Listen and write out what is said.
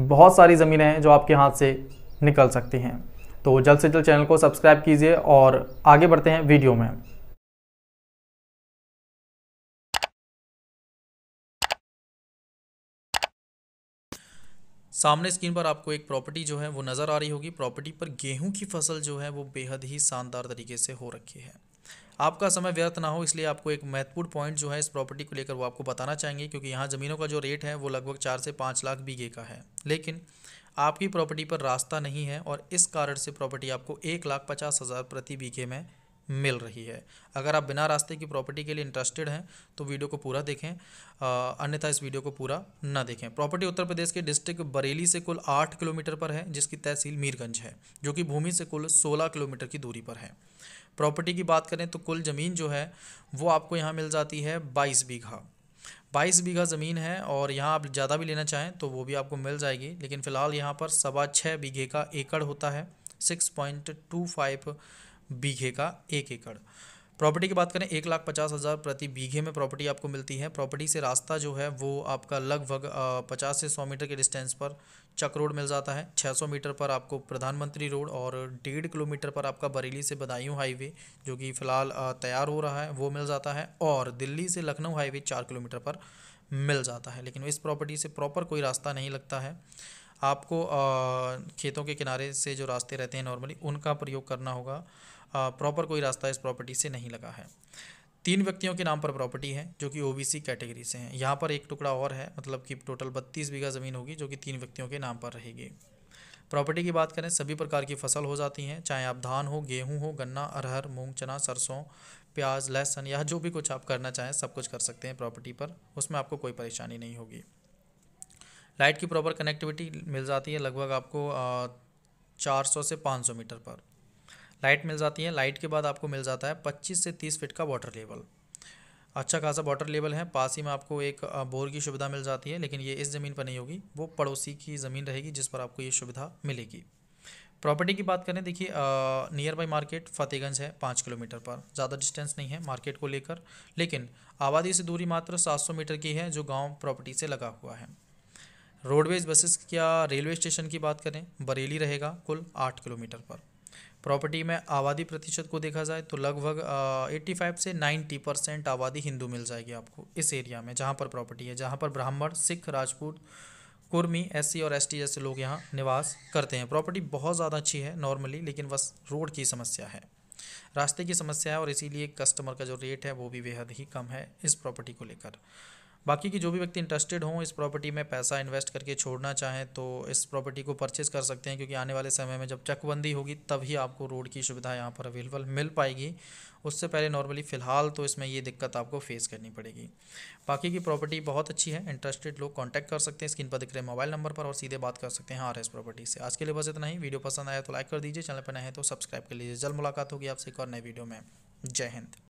बहुत सारी ज़मीनें हैं जो आपके हाथ से निकल सकती हैं तो जल्द से जल्द चैनल को सब्सक्राइब कीजिए और आगे बढ़ते हैं वीडियो में सामने स्क्रीन पर आपको एक प्रॉपर्टी जो है वो नज़र आ रही होगी प्रॉपर्टी पर गेहूं की फसल जो है वो बेहद ही शानदार तरीके से हो रखी है आपका समय व्यर्थ ना हो इसलिए आपको एक महत्वपूर्ण पॉइंट जो है इस प्रॉपर्टी को लेकर वो आपको बताना चाहेंगे क्योंकि यहाँ ज़मीनों का जो रेट है वो लगभग चार से पाँच लाख बीघे का है लेकिन आपकी प्रॉपर्टी पर रास्ता नहीं है और इस कारण से प्रॉपर्टी आपको एक लाख पचास हज़ार प्रति बीघे में मिल रही है अगर आप बिना रास्ते की प्रॉपर्टी के लिए इंटरेस्टेड हैं तो वीडियो को पूरा देखें अन्यथा इस वीडियो को पूरा ना देखें प्रॉपर्टी उत्तर प्रदेश के डिस्ट्रिक्ट बरेली से कुल आठ किलोमीटर पर है जिसकी तहसील मीरगंज है जो कि भूमि से कुल सोलह किलोमीटर की दूरी पर है प्रॉपर्टी की बात करें तो कुल ज़मीन जो है वो आपको यहाँ मिल जाती है बाईस बीघा बाईस बीघा ज़मीन है और यहाँ आप ज़्यादा भी लेना चाहें तो वो भी आपको मिल जाएगी लेकिन फ़िलहाल यहाँ पर सवा छः बीघे का एकड़ होता है सिक्स पॉइंट टू फाइव बीघे का एक एकड़ प्रॉपर्टी की बात करें एक लाख पचास हज़ार प्रति बीघे में प्रॉपर्टी आपको मिलती है प्रॉपर्टी से रास्ता जो है वो आपका लगभग पचास से सौ मीटर के डिस्टेंस पर चक रोड मिल जाता है छः सौ मीटर पर आपको प्रधानमंत्री रोड और डेढ़ किलोमीटर पर आपका बरेली से बदायूं हाईवे जो कि फ़िलहाल तैयार हो रहा है वो मिल जाता है और दिल्ली से लखनऊ हाईवे चार किलोमीटर पर मिल जाता है लेकिन इस प्रॉपर्टी से प्रॉपर कोई रास्ता नहीं लगता है आपको खेतों के किनारे से जो रास्ते रहते हैं नॉर्मली उनका प्रयोग करना होगा प्रॉपर कोई रास्ता इस प्रॉपर्टी से नहीं लगा है तीन व्यक्तियों के नाम पर प्रॉपर्टी है जो कि ओबीसी कैटेगरी से हैं यहाँ पर एक टुकड़ा और है मतलब कि टोटल बत्तीस बीघा ज़मीन होगी जो कि तीन व्यक्तियों के नाम पर रहेगी प्रॉपर्टी की बात करें सभी प्रकार की फसल हो जाती हैं चाहे आप धान हो गेहूं हो गन्ना अरहर मूंग चना सरसों प्याज लहसुन या जो भी कुछ आप करना चाहें सब कुछ कर सकते हैं प्रॉपर्टी पर उसमें आपको कोई परेशानी नहीं होगी लाइट की प्रॉपर कनेक्टिविटी मिल जाती है लगभग आपको चार सौ से पाँच सौ मीटर पर लाइट मिल जाती है लाइट के बाद आपको मिल जाता है पच्चीस से तीस फिट का वाटर लेवल अच्छा खासा वाटर लेवल है पास ही में आपको एक बोर की सुविधा मिल जाती है लेकिन ये इस ज़मीन पर नहीं होगी वो पड़ोसी की ज़मीन रहेगी जिस पर आपको ये सुविधा मिलेगी प्रॉपर्टी की बात करें देखिए नियर बाई मार्केट फतेहगंज है पाँच किलोमीटर पर ज़्यादा डिस्टेंस नहीं है मार्केट को लेकर लेकिन आबादी से दूरी मात्र 700 मीटर की है जो गांव प्रॉपर्टी से लगा हुआ है रोडवेज बसेस या रेलवे स्टेशन की बात करें बरेली रहेगा कुल आठ किलोमीटर पर प्रॉपर्टी में आबादी प्रतिशत को देखा जाए तो लगभग एट्टी फाइव से नाइन्टी परसेंट आबादी हिंदू मिल जाएगी आपको इस एरिया में जहाँ पर प्रॉपर्टी है जहाँ पर ब्राह्मण सिख राजपूत कुर्मी एस और एस जैसे लोग यहाँ निवास करते हैं प्रॉपर्टी बहुत ज़्यादा अच्छी है नॉर्मली लेकिन बस रोड की समस्या है रास्ते की समस्या है और इसीलिए कस्टमर का जो रेट है वो भी बेहद ही कम है इस प्रॉपर्टी को लेकर बाकी की जो भी व्यक्ति इंटरेस्टेड हों इस प्रॉपर्टी में पैसा इन्वेस्ट करके छोड़ना चाहें तो इस प्रॉपर्टी को परचेज़ कर सकते हैं क्योंकि आने वाले समय में जब चकबंदी होगी तभी आपको रोड की सुविधा यहाँ पर अवेलेबल मिल पाएगी उससे पहले नॉर्मली फ़िलहाल तो इसमें ये दिक्कत आपको फेस करनी पड़ेगी बाकी की प्रॉपर्टी बहुत अच्छी है इंटरेस्टेड लोग कॉन्टैक्ट कर सकते हैं स्क्रीन पर दिख रहे मोबाइल नंबर पर और सीधे बात कर सकते हैं आर एस प्रॉपर्टी से आज के लिए बस इतना ही वीडियो पसंद आया तो लाइक कर दीजिए चैनल पर नए तो सब्सक्राइब कर लीजिए जल्द मुलाकात होगी आपसे एक और नए वीडियो में जय हिंद